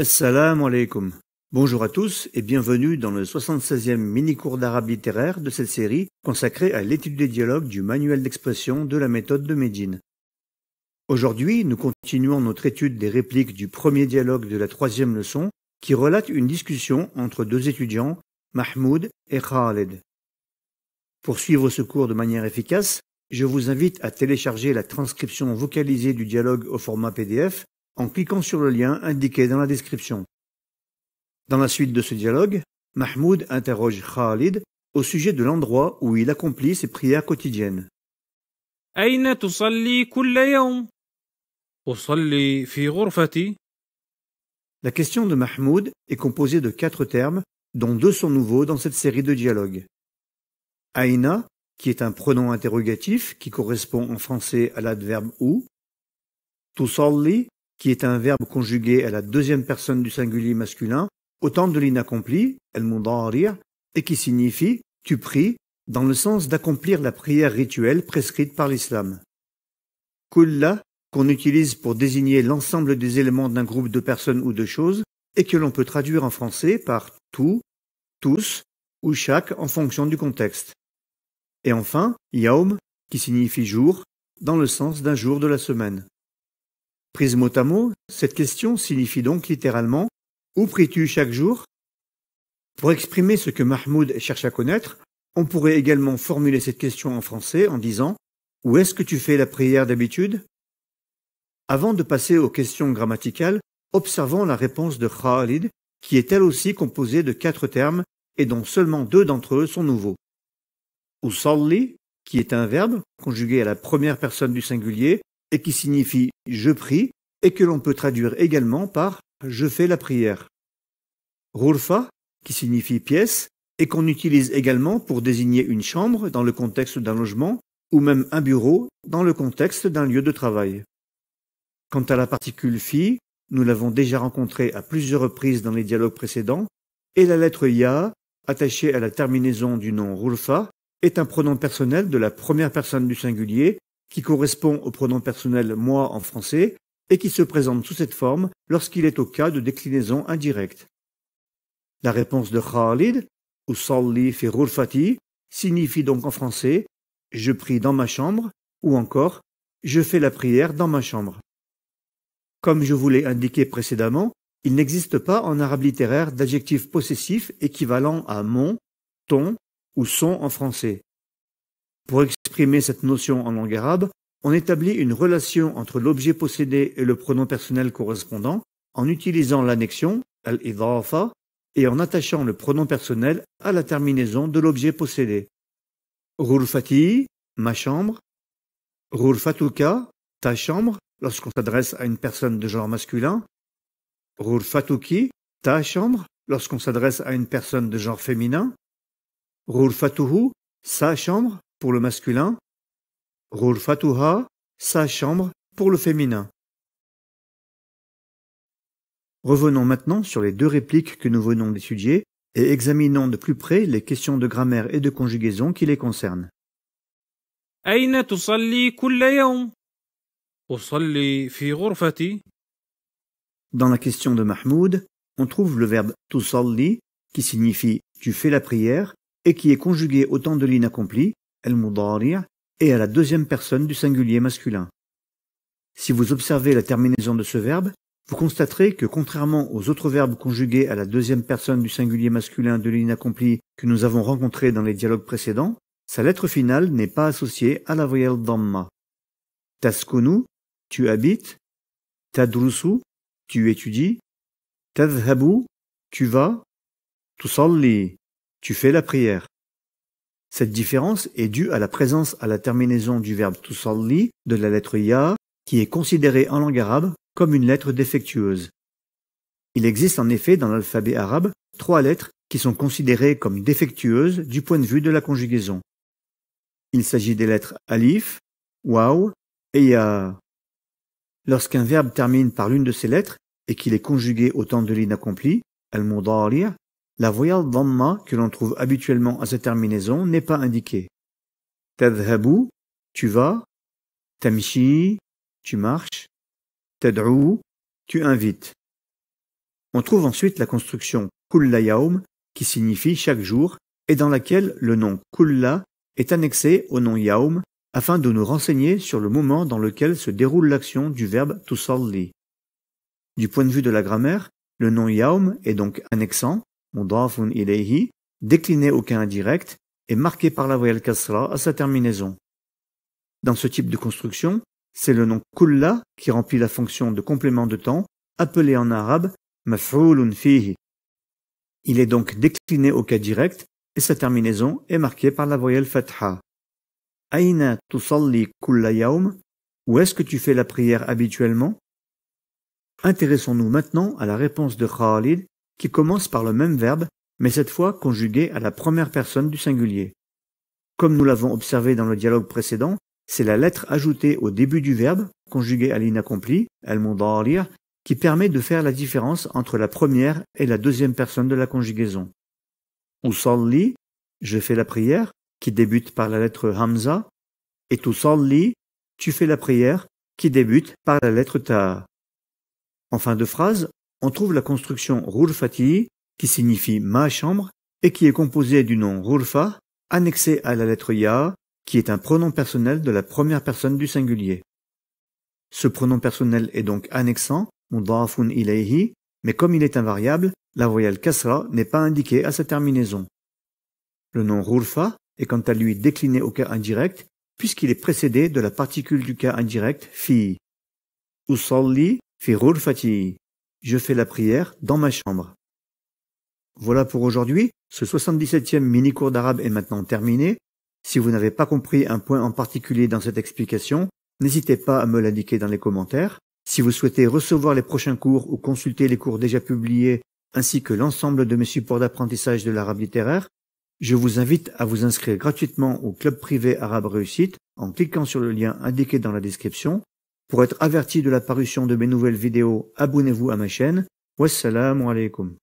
Assalamu alaikum. Bonjour à tous et bienvenue dans le 76e mini-cours d'arabe littéraire de cette série consacrée à l'étude des dialogues du manuel d'expression de la méthode de Médine. Aujourd'hui, nous continuons notre étude des répliques du premier dialogue de la troisième leçon qui relate une discussion entre deux étudiants, Mahmoud et Khaled. Pour suivre ce cours de manière efficace, je vous invite à télécharger la transcription vocalisée du dialogue au format PDF en cliquant sur le lien indiqué dans la description. Dans la suite de ce dialogue, Mahmoud interroge Khalid au sujet de l'endroit où il accomplit ses prières quotidiennes. La question de Mahmoud est composée de quatre termes, dont deux sont nouveaux dans cette série de dialogues. Aïna, qui est un pronom interrogatif qui correspond en français à l'adverbe ou. Tusalli, qui est un verbe conjugué à la deuxième personne du singulier masculin, au temps de l'inaccompli, el rire, et qui signifie tu pries dans le sens d'accomplir la prière rituelle prescrite par l'islam. Kulla, qu'on utilise pour désigner l'ensemble des éléments d'un groupe de personnes ou de choses, et que l'on peut traduire en français par tout, tous ou chaque en fonction du contexte. Et enfin, yaum, qui signifie jour, dans le sens d'un jour de la semaine. Prise mot à mot, cette question signifie donc littéralement Où pries-tu chaque jour Pour exprimer ce que Mahmoud cherche à connaître, on pourrait également formuler cette question en français en disant Où est-ce que tu fais la prière d'habitude Avant de passer aux questions grammaticales, observons la réponse de Khalid, qui est elle aussi composée de quatre termes et dont seulement deux d'entre eux sont nouveaux. Usalli, qui est un verbe conjugué à la première personne du singulier, et qui signifie je prie et que l'on peut traduire également par je fais la prière. Rulfa, qui signifie pièce, et qu'on utilise également pour désigner une chambre dans le contexte d'un logement ou même un bureau dans le contexte d'un lieu de travail. Quant à la particule fi, nous l'avons déjà rencontrée à plusieurs reprises dans les dialogues précédents, et la lettre ya, attachée à la terminaison du nom rulfa, est un pronom personnel de la première personne du singulier qui correspond au pronom personnel moi en français et qui se présente sous cette forme lorsqu'il est au cas de déclinaison indirecte. La réponse de Khalid, ou Salli fi signifie donc en français je prie dans ma chambre ou encore je fais la prière dans ma chambre. Comme je vous l'ai indiqué précédemment, il n'existe pas en arabe littéraire d'adjectif possessif équivalent à mon, ton ou son en français. Pour exprimer cette notion en langue arabe, on établit une relation entre l'objet possédé et le pronom personnel correspondant en utilisant l'annexion, al-idhafa, et en attachant le pronom personnel à la terminaison de l'objet possédé. Rulfati, ma chambre. Rulfatuka, ta chambre, lorsqu'on s'adresse à une personne de genre masculin. Rulfatuki, ta chambre, lorsqu'on s'adresse à une personne de genre féminin. Rulfatuhu, sa chambre, pour le masculin, Rol sa chambre pour le féminin. Revenons maintenant sur les deux répliques que nous venons d'étudier et examinons de plus près les questions de grammaire et de conjugaison qui les concernent. fi Dans la question de Mahmoud, on trouve le verbe tusalli qui signifie tu fais la prière et qui est conjugué au temps de l'inaccompli et à la deuxième personne du singulier masculin. Si vous observez la terminaison de ce verbe, vous constaterez que contrairement aux autres verbes conjugués à la deuxième personne du singulier masculin de l'inaccompli que nous avons rencontré dans les dialogues précédents, sa lettre finale n'est pas associée à la voyelle dhamma. Taskunu, tu habites. Tadrusu, tu étudies. Tadhabu, tu vas. Tusalli, tu fais la prière. Cette différence est due à la présence à la terminaison du verbe tusalli de la lettre ya, qui est considérée en langue arabe comme une lettre défectueuse. Il existe en effet dans l'alphabet arabe trois lettres qui sont considérées comme défectueuses du point de vue de la conjugaison. Il s'agit des lettres alif, waw et ya. Lorsqu'un verbe termine par l'une de ces lettres et qu'il est conjugué au temps de l'inaccompli, al-mudari' La voyelle Dhamma que l'on trouve habituellement à cette terminaison n'est pas indiquée. Tadhabu, tu vas. Tamshi, tu marches. Tad'u, tu invites. On trouve ensuite la construction yaum » qui signifie chaque jour et dans laquelle le nom Kulla est annexé au nom Yaum afin de nous renseigner sur le moment dans lequel se déroule l'action du verbe to Du point de vue de la grammaire, le nom Yaum est donc annexant décliné au cas indirect et marqué par la voyelle kasra à sa terminaison. Dans ce type de construction, c'est le nom kulla qui remplit la fonction de complément de temps, appelé en arabe maf'ulun fihi. Il est donc décliné au cas direct et sa terminaison est marquée par la voyelle fatha. Aïna tusalli kulla yaum, où est-ce que tu fais la prière habituellement Intéressons-nous maintenant à la réponse de Khalid qui commence par le même verbe, mais cette fois conjugué à la première personne du singulier. Comme nous l'avons observé dans le dialogue précédent, c'est la lettre ajoutée au début du verbe, conjuguée à l'inaccompli, al qui permet de faire la différence entre la première et la deuxième personne de la conjugaison. Usalli, je fais la prière, qui débute par la lettre Hamza, et salli, tu fais la prière, qui débute par la lettre Ta. En fin de phrase, on trouve la construction rulfati qui signifie ma chambre, et qui est composée du nom rulfa annexé à la lettre Ya, qui est un pronom personnel de la première personne du singulier. Ce pronom personnel est donc annexant, mudafun ilayhi, mais comme il est invariable, la voyelle kasra n'est pas indiquée à sa terminaison. Le nom rulfa est quant à lui décliné au cas indirect, puisqu'il est précédé de la particule du cas indirect fi. Usalli fi Rurfati je fais la prière dans ma chambre. Voilà pour aujourd'hui. Ce 77e mini-cours d'arabe est maintenant terminé. Si vous n'avez pas compris un point en particulier dans cette explication, n'hésitez pas à me l'indiquer dans les commentaires. Si vous souhaitez recevoir les prochains cours ou consulter les cours déjà publiés ainsi que l'ensemble de mes supports d'apprentissage de l'arabe littéraire, je vous invite à vous inscrire gratuitement au club privé Arabe Réussite en cliquant sur le lien indiqué dans la description pour être averti de la parution de mes nouvelles vidéos, abonnez-vous à ma chaîne. Wassalamu alaikum.